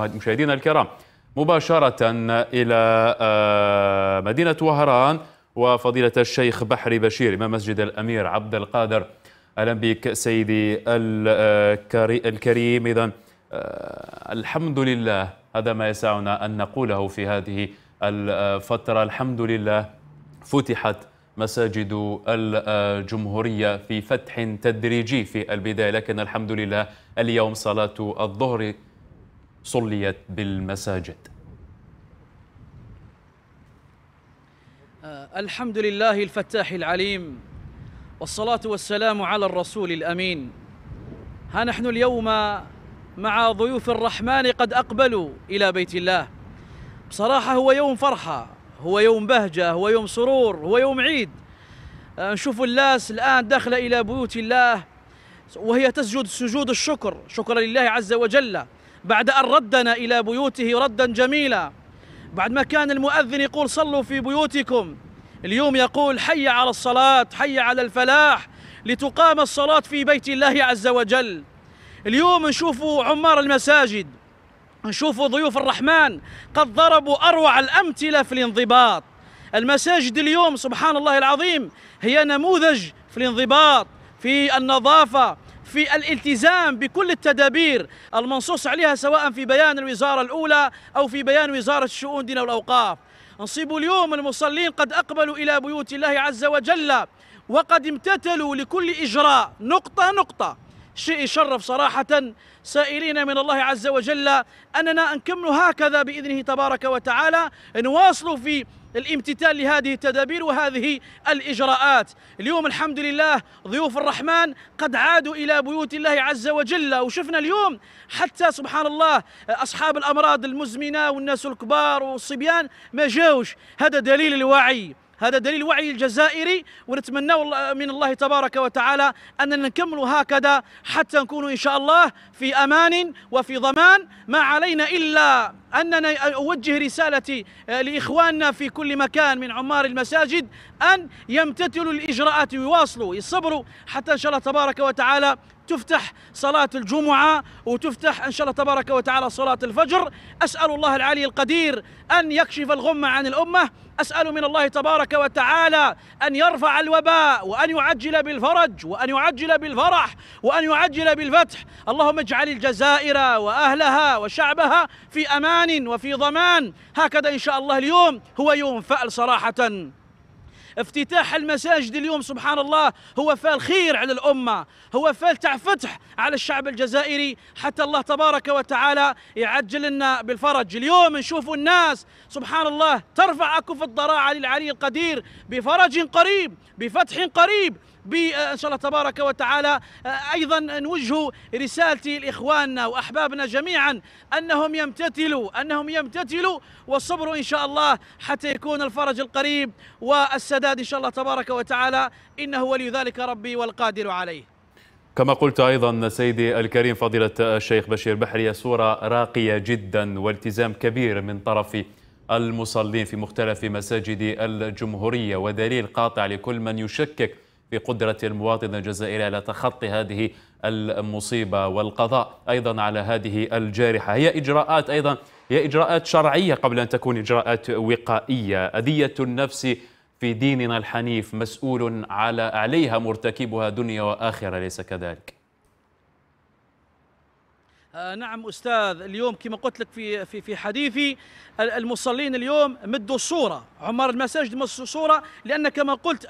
مشاهدينا الكرام مباشرة إلى آه، مدينة وهران وفضيلة الشيخ بحري بشير إمام مسجد الأمير عبد القادر أهلا بك سيدي آه، الكريم إذا آه، الحمد لله هذا ما يسعنا أن نقوله في هذه الفترة الحمد لله فتحت مساجد الجمهورية في فتح تدريجي في البداية لكن الحمد لله اليوم صلاة الظهر صليت بالمساجد آه، الحمد لله الفتاح العليم والصلاة والسلام على الرسول الأمين ها نحن اليوم مع ضيوف الرحمن قد أقبلوا إلى بيت الله بصراحة هو يوم فرحة هو يوم بهجة هو يوم سرور هو يوم عيد آه، نشوف الناس الآن داخلة إلى بيوت الله وهي تسجد سجود الشكر شكرا لله عز وجل بعد أن ردنا إلى بيوته ردا جميلا بعد ما كان المؤذن يقول صلوا في بيوتكم اليوم يقول حي على الصلاة حي على الفلاح لتقام الصلاة في بيت الله عز وجل اليوم نشوف عمار المساجد نشوف ضيوف الرحمن قد ضربوا أروع الأمثلة في الانضباط المساجد اليوم سبحان الله العظيم هي نموذج في الانضباط في النظافة في الالتزام بكل التدابير المنصوص عليها سواء في بيان الوزارة الأولى أو في بيان وزارة الشؤون دين والأوقاف نصيب اليوم المصلين قد أقبلوا إلى بيوت الله عز وجل وقد امتثلوا لكل إجراء نقطة نقطة شيء يشرف صراحة سائلين من الله عز وجل أننا نكمل هكذا بإذنه تبارك وتعالى نواصل في الامتثال لهذه التدابير وهذه الإجراءات اليوم الحمد لله ضيوف الرحمن قد عادوا إلى بيوت الله عز وجل وشفنا اليوم حتى سبحان الله أصحاب الأمراض المزمنة والناس الكبار والصبيان ما جاوش هذا دليل الوعي هذا دليل وعي الجزائري ونتمنى من الله تبارك وتعالى أننا نكمل هكذا حتى نكون إن شاء الله في أمان وفي ضمان ما علينا إلا أننا أوجه رسالتي آه، لإخواننا في كل مكان من عمار المساجد أن يمتثلوا الإجراءات ويواصلوا يصبروا حتى إن شاء الله تبارك وتعالى تفتح صلاة الجمعة وتفتح إن شاء الله تبارك وتعالى صلاة الفجر أسأل الله العلي القدير أن يكشف الغمة عن الأمة أسأل من الله تبارك وتعالى أن يرفع الوباء وأن يعجل بالفرج وأن يعجل بالفرح وأن يعجل بالفتح اللهم اجعل الجزائر وأهلها وشعبها في أمان وفي ضمان هكذا إن شاء الله اليوم هو يوم فأل صراحةً افتتاح المساجد اليوم سبحان الله هو فال خير على الأمة هو فال فتح على الشعب الجزائري حتى الله تبارك وتعالى يعجل لنا بالفرج اليوم نشوفوا الناس سبحان الله ترفع أكف الضراعة للعلي القدير بفرج قريب بفتح قريب بإن شاء الله تبارك وتعالى آه، أيضا نوجه رسالتي لإخواننا وأحبابنا جميعا أنهم يمتثلوا أنهم يمتثلوا والصبر إن شاء الله حتى يكون الفرج القريب والسداد إن شاء الله تبارك وتعالى إنه ولي ذلك ربي والقادر عليه كما قلت أيضا سيدي الكريم فضيلة الشيخ بشير بحري صورة راقية جدا والتزام كبير من طرف المصلين في مختلف مساجد الجمهورية ودليل قاطع لكل من يشكك بقدرة المواطن الجزائري على تخطي هذه المصيبة والقضاء أيضا على هذه الجارحة هي إجراءات أيضا هي إجراءات شرعية قبل أن تكون إجراءات وقائية أذية النفس في ديننا الحنيف مسؤول على عليها مرتكبها دنيا وآخرة ليس كذلك آه نعم استاذ اليوم كما قلت لك في في في حديثي المصلين اليوم مدوا الصوره عمار المساجد مدوا الصوره لان كما قلت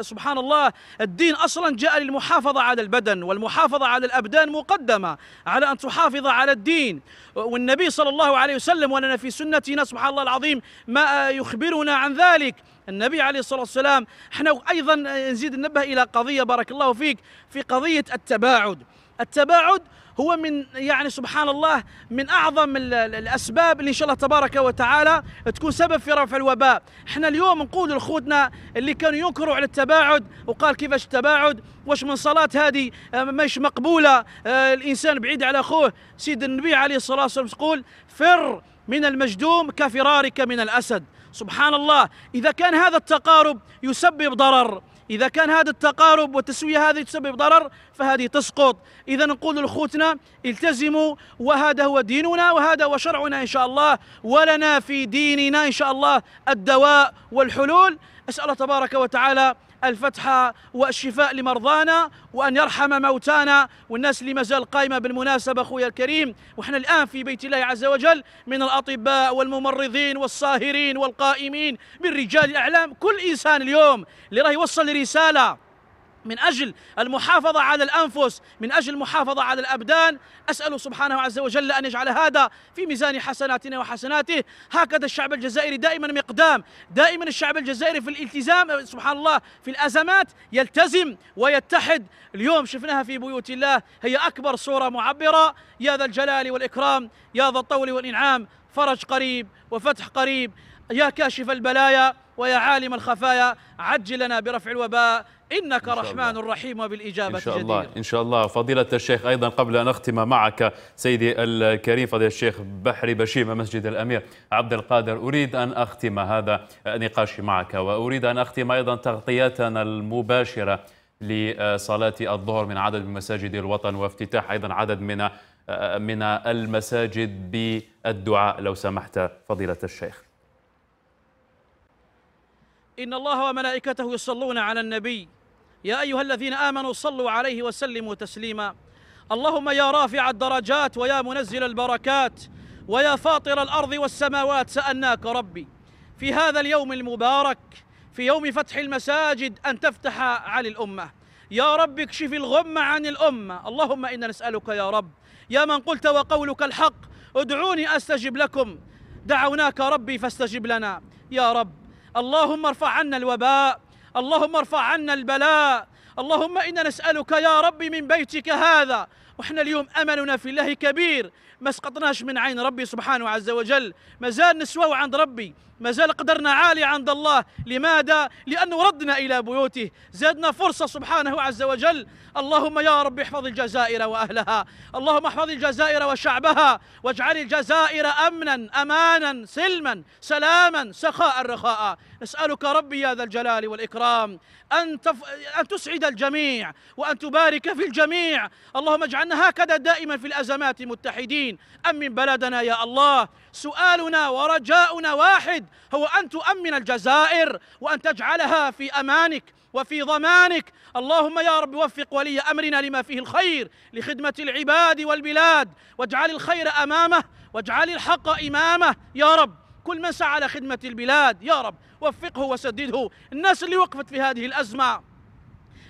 سبحان الله الدين اصلا جاء للمحافظه على البدن والمحافظه على الابدان مقدمه على ان تحافظ على الدين والنبي صلى الله عليه وسلم ولنا في سنتنا سبحان الله العظيم ما يخبرنا عن ذلك النبي عليه الصلاة والسلام احنا أيضا نزيد ننبه إلى قضية بارك الله فيك في قضية التباعد التباعد هو من يعني سبحان الله من اعظم الاسباب اللي ان شاء الله تبارك وتعالى تكون سبب في رفع الوباء احنا اليوم نقول لخوتنا اللي كانوا ينكروا على التباعد وقال كيفاش التباعد واش من صلاة هذه آه، مش مقبولة آه، الإنسان بعيد على أخوه سيد النبي عليه الصلاة والسلام يقول فر من المجدوم كفرارك من الأسد سبحان الله إذا كان هذا التقارب يسبب ضرر إذا كان هذا التقارب والتسوية هذه تسبب ضرر فهذه تسقط إذا نقول لأخوتنا التزموا وهذا هو ديننا وهذا هو شرعنا إن شاء الله ولنا في ديننا إن شاء الله الدواء والحلول أسأل الله تبارك وتعالى الفتح والشفاء لمرضانا وأن يرحم موتانا والناس اللي مازال قائمة بالمناسبة أخويا الكريم وإحنا الآن في بيت الله عز وجل من الأطباء والممرضين والصاهرين والقائمين من رجال الأعلام كل إنسان اليوم اللي راه يوصل رسالة من أجل المحافظة على الأنفس من أجل المحافظة على الأبدان أسأل سبحانه عز وجل أن يجعل هذا في ميزان حسناتنا وحسناته هكذا الشعب الجزائري دائما مقدام دائما الشعب الجزائري في الالتزام سبحان الله في الأزمات يلتزم ويتحد اليوم شفناها في بيوت الله هي أكبر صورة معبرة يا ذا الجلال والإكرام يا ذا الطول والإنعام فرج قريب وفتح قريب يا كاشف البلايا ويا عالم الخفايا عجلنا برفع الوباء إنك إن رحمن الله. رحيم وبالإجابة إن شاء الله إن شاء الله فضيلة الشيخ أيضا قبل أن أختم معك سيدي الكريم فضيلة الشيخ بحري بشيمة مسجد الأمير عبد القادر أريد أن أختم هذا نقاشي معك وأريد أن أختم أيضا تغطيتنا المباشرة لصلاة الظهر من عدد من مساجد الوطن وافتتاح أيضا عدد من من المساجد بالدعاء لو سمحت فضيلة الشيخ إن الله وملائكته يصلون على النبي يا أيها الذين آمنوا صلوا عليه وسلموا تسليما اللهم يا رافع الدرجات ويا منزل البركات ويا فاطر الأرض والسماوات سألناك ربي في هذا اليوم المبارك في يوم فتح المساجد أن تفتح عن الأمة يا رب اكشف الغم عن الأمة اللهم إنا نسألك يا رب يا من قلت وقولك الحق ادعوني أستجب لكم دعوناك ربي فاستجب لنا يا رب اللهم ارفع عنا الوباء اللهم ارفع عنا البلاء اللهم إنا نسألك يا ربي من بيتك هذا وإحنا اليوم أملنا في الله كبير ما سقطناش من عين ربي سبحانه عز وجل ما زال نسواه عند ربي ما زال قدرنا عالي عند الله لماذا؟ لأنه ردنا إلى بيوته زادنا فرصة سبحانه عز وجل اللهم يا رب احفظ الجزائر وأهلها اللهم احفظ الجزائر وشعبها واجعل الجزائر أمنا أمانا سلما سلاما سخاء رخاء نسألك ربي يا ذا الجلال والإكرام أن, تف... أن تسعد الجميع وأن تبارك في الجميع اللهم اجعلنا هكذا دائما في الأزمات متحدين أمن بلدنا يا الله سؤالنا ورجاؤنا واحد هو أن تؤمن الجزائر وأن تجعلها في أمانك وفي ضمانك اللهم يا رب وفق ولي أمرنا لما فيه الخير لخدمة العباد والبلاد واجعل الخير أمامه واجعل الحق إمامه يا رب كل من سعى لخدمة البلاد يا رب وفقه وسدده الناس اللي وقفت في هذه الأزمة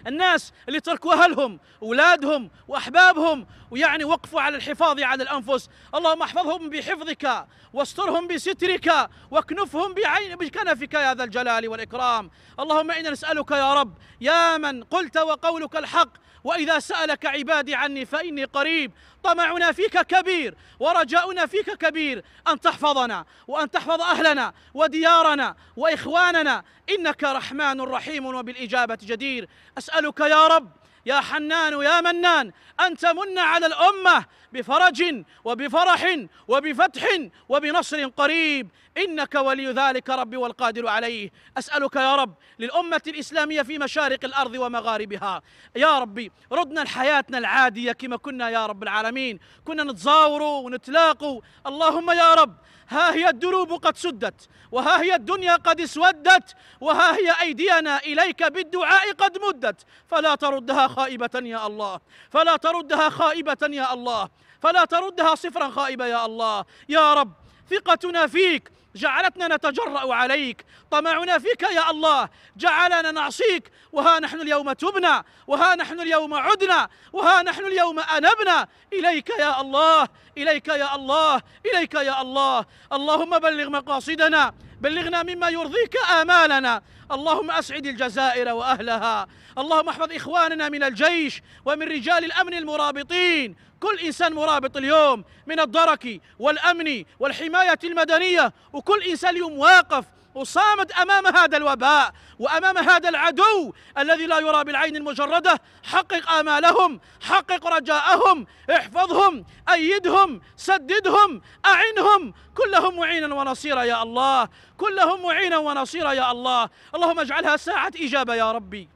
الناس اللي تركوا أهلهم أولادهم وأحبابهم ويعني وقفوا على الحفاظ على الأنفس اللهم احفظهم بحفظك واسترهم بسترك واكنفهم بعين بكنفك يا ذا الجلال والإكرام اللهم إنا نسألك يا رب يا من قلت وقولك الحق وإذا سألك عبادي عني فإني قريب طمعنا فيك كبير ورجاؤنا فيك كبير أن تحفظنا وأن تحفظ أهلنا وديارنا وإخواننا إنك رحمن رحيم وبالإجابة جدير أسألك يا رب يا حنان يا منان أن تمن على الأمة بفرج وبفرح وبفتح وبنصر قريب إنك ولي ذلك ربي والقادر عليه أسألك يا رب للأمة الإسلامية في مشارق الأرض ومغاربها يا ربي ردنا لحياتنا العادية كما كنا يا رب العالمين كنا نتزاور ونتلاقوا اللهم يا رب ها هي الدروب قد سدت وها هي الدنيا قد اسودت وها هي أيدينا إليك بالدعاء قد مدت فلا تردها خائبة يا الله فلا تردها خائبة يا الله فلا تردها صفرا خائبة يا الله يا رب ثقتنا فيك جعلتنا نتجرأ عليك طمعنا فيك يا الله جعلنا نعصيك وها نحن اليوم تبنا وها نحن اليوم عدنا وها نحن اليوم أنبنا إليك يا الله إليك يا الله إليك يا الله اللهم بلغ مقاصدنا بلغنا مما يرضيك آمالنا اللهم أسعد الجزائر وأهلها اللهم احفظ إخواننا من الجيش ومن رجال الأمن المرابطين كل إنسان مرابط اليوم من الدرك والأمن والحماية المدنية وكل إنسان اليوم واقف وصامت أمام هذا الوباء وأمام هذا العدو الذي لا يرى بالعين المجردة حقق آمالهم حقق رجاءهم احفظهم أيدهم سددهم أعنهم كلهم معينا ونصيرا يا الله كلهم معينا ونصيرا يا الله اللهم اجعلها ساعة إجابة يا ربي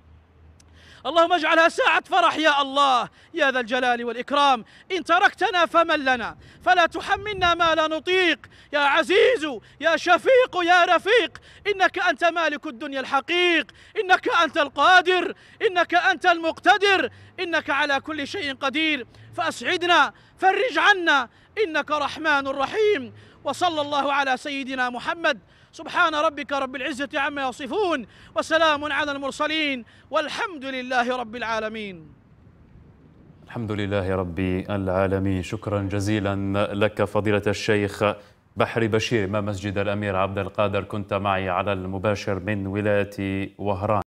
اللهم اجعلها ساعة فرح يا الله يا ذا الجلال والإكرام إن تركتنا فمن لنا فلا تحملنا ما لا نطيق يا عزيز يا شفيق يا رفيق إنك أنت مالك الدنيا الحقيق إنك أنت القادر إنك أنت المقتدر إنك على كل شيء قدير فأسعدنا فرج عنا إنك رحمن رحيم وصلى الله على سيدنا محمد سبحان ربك رب العزة عما يصفون وسلام على المرسلين والحمد لله رب العالمين الحمد لله رب العالمين شكرا جزيلا لك فضيلة الشيخ بحر بشير إمام مسجد الأمير عبد القادر كنت معي على المباشر من ولاية وهران